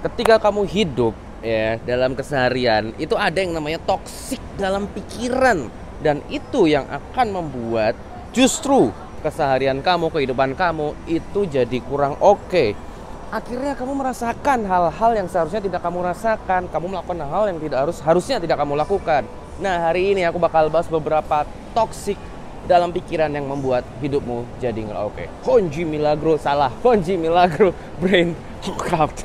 ketika kamu hidup ya dalam keseharian itu ada yang namanya toksik dalam pikiran dan itu yang akan membuat justru keseharian kamu, kehidupan kamu itu jadi kurang oke. Okay. Akhirnya kamu merasakan hal-hal yang seharusnya tidak kamu rasakan, kamu melakukan hal yang tidak harus harusnya tidak kamu lakukan. Nah, hari ini aku bakal bahas beberapa toksik dalam pikiran yang membuat hidupmu jadi nggak oke. Okay. Konji Milagro salah, Konji Milagro brain knockout.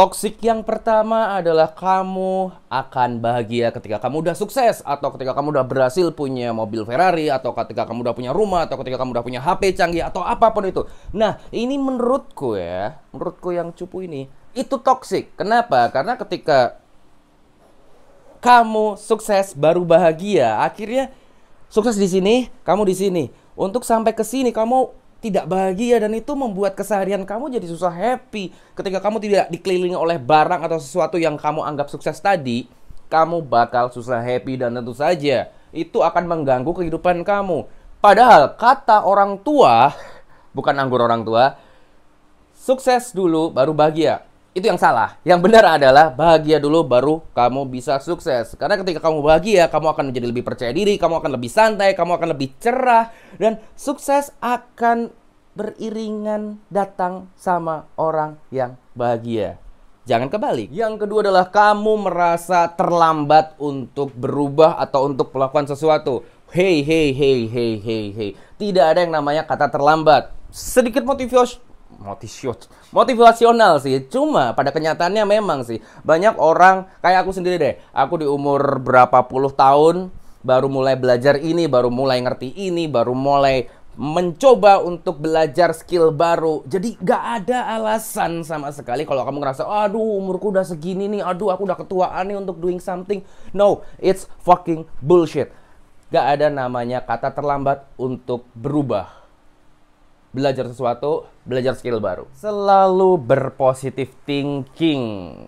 Toxic yang pertama adalah kamu akan bahagia ketika kamu udah sukses atau ketika kamu udah berhasil punya mobil Ferrari atau ketika kamu udah punya rumah atau ketika kamu udah punya HP canggih atau apapun itu. Nah, ini menurutku ya, menurutku yang cupu ini itu toxic. Kenapa? Karena ketika kamu sukses baru bahagia, akhirnya sukses di sini, kamu di sini. Untuk sampai ke sini kamu tidak bahagia dan itu membuat keseharian kamu jadi susah happy. Ketika kamu tidak dikelilingi oleh barang atau sesuatu yang kamu anggap sukses tadi, kamu bakal susah happy dan tentu saja itu akan mengganggu kehidupan kamu. Padahal kata orang tua, bukan anggur orang tua, sukses dulu baru bahagia itu yang salah. Yang benar adalah bahagia dulu baru kamu bisa sukses. Karena ketika kamu bahagia, kamu akan menjadi lebih percaya diri, kamu akan lebih santai, kamu akan lebih cerah dan sukses akan beriringan datang sama orang yang bahagia. Jangan kebalik. Yang kedua adalah kamu merasa terlambat untuk berubah atau untuk melakukan sesuatu. Hey, hey, hey, hey, hey, hey. Tidak ada yang namanya kata terlambat. Sedikit motivasi motivasional sih. Cuma pada kenyataannya memang sih banyak orang kayak aku sendiri deh. Aku di umur berapa puluh tahun baru mulai belajar ini, baru mulai ngerti ini, baru mulai mencoba untuk belajar skill baru. Jadi gak ada alasan sama sekali kalau kamu ngerasa, aduh umurku udah segini nih, aduh aku udah ketuaan nih untuk doing something. No, it's fucking bullshit. Gak ada namanya kata terlambat untuk berubah belajar sesuatu, belajar skill baru. Selalu berpositif thinking.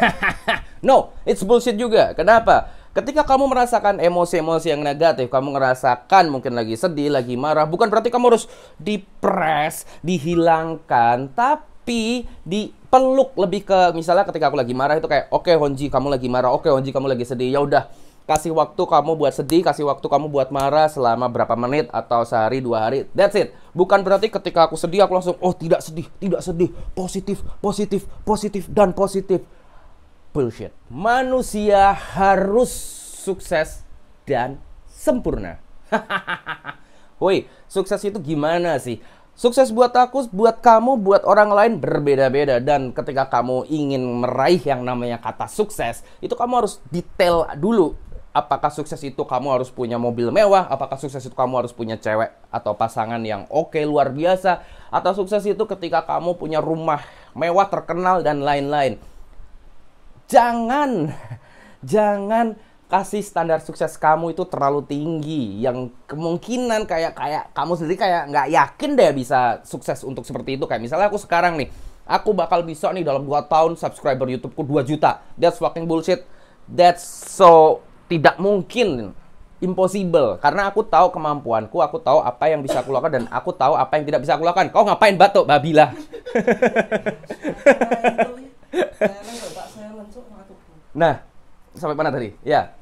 no, it's bullshit juga. Kenapa? Ketika kamu merasakan emosi-emosi yang negatif, kamu merasakan mungkin lagi sedih, lagi marah, bukan berarti kamu harus dipres, dihilangkan, tapi dipeluk lebih ke misalnya ketika aku lagi marah itu kayak oke okay, Honji kamu lagi marah, oke okay, Honji kamu lagi sedih, ya udah kasih waktu kamu buat sedih, kasih waktu kamu buat marah selama berapa menit atau sehari dua hari. That's it. Bukan berarti ketika aku sedih aku langsung oh tidak sedih, tidak sedih, positif, positif, positif dan positif. Bullshit. Manusia harus sukses dan sempurna. Woi, sukses itu gimana sih? Sukses buat aku, buat kamu, buat orang lain berbeda-beda. Dan ketika kamu ingin meraih yang namanya kata sukses, itu kamu harus detail dulu apakah sukses itu kamu harus punya mobil mewah, apakah sukses itu kamu harus punya cewek atau pasangan yang oke okay, luar biasa, atau sukses itu ketika kamu punya rumah mewah terkenal dan lain-lain. Jangan jangan kasih standar sukses kamu itu terlalu tinggi yang kemungkinan kayak kayak kamu sendiri kayak nggak yakin deh bisa sukses untuk seperti itu kayak misalnya aku sekarang nih aku bakal bisa nih dalam 2 tahun subscriber YouTube ku 2 juta that's fucking bullshit that's so tidak mungkin impossible karena aku tahu kemampuanku aku tahu apa yang bisa aku lakukan dan aku tahu apa yang tidak bisa aku lakukan kau ngapain batuk babila nah sampai mana tadi ya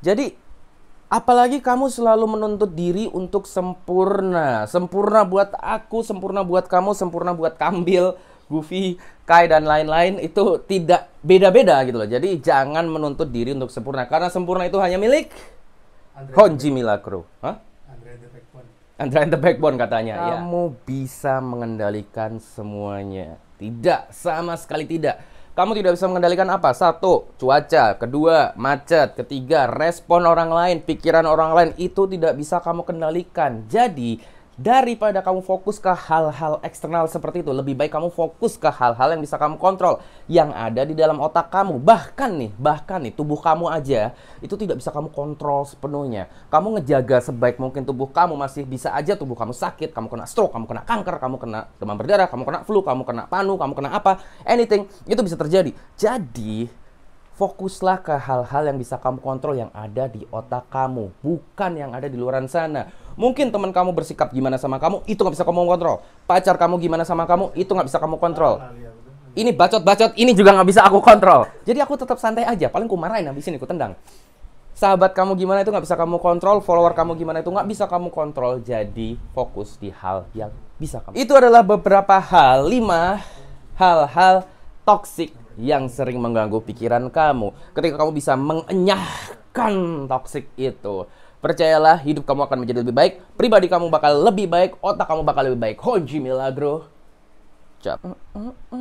jadi apalagi kamu selalu menuntut diri untuk sempurna sempurna buat aku sempurna buat kamu sempurna buat kambil Goofy, Kai dan lain-lain itu tidak beda-beda gitu loh. Jadi jangan menuntut diri untuk sempurna karena sempurna itu hanya milik Andre Honji Milagro. Huh? Andre the Backbone. Andre the Backbone katanya. Ya. Kamu ya. bisa mengendalikan semuanya. Tidak, sama sekali tidak. Kamu tidak bisa mengendalikan apa? Satu, cuaca. Kedua, macet. Ketiga, respon orang lain, pikiran orang lain. Itu tidak bisa kamu kendalikan. Jadi, daripada kamu fokus ke hal-hal eksternal seperti itu, lebih baik kamu fokus ke hal-hal yang bisa kamu kontrol, yang ada di dalam otak kamu. Bahkan nih, bahkan nih tubuh kamu aja itu tidak bisa kamu kontrol sepenuhnya. Kamu ngejaga sebaik mungkin tubuh kamu masih bisa aja tubuh kamu sakit, kamu kena stroke, kamu kena kanker, kamu kena demam berdarah, kamu kena flu, kamu kena panu, kamu kena apa, anything itu bisa terjadi. Jadi, fokuslah ke hal-hal yang bisa kamu kontrol yang ada di otak kamu, bukan yang ada di luar sana. Mungkin teman kamu bersikap gimana sama kamu, itu nggak bisa kamu kontrol. Pacar kamu gimana sama kamu, itu nggak bisa kamu kontrol. Ini bacot-bacot, ini juga nggak bisa aku kontrol. Jadi aku tetap santai aja, paling ku marahin habis ini ku tendang. Sahabat kamu gimana itu nggak bisa kamu kontrol, follower kamu gimana itu nggak bisa kamu kontrol. Jadi fokus di hal yang bisa kamu. Itu adalah beberapa hal, lima hal-hal toksik yang sering mengganggu pikiran kamu. Ketika kamu bisa mengenyahkan toksik itu, percayalah hidup kamu akan menjadi lebih baik, pribadi kamu bakal lebih baik, otak kamu bakal lebih baik. Hoji Milagro. Cap.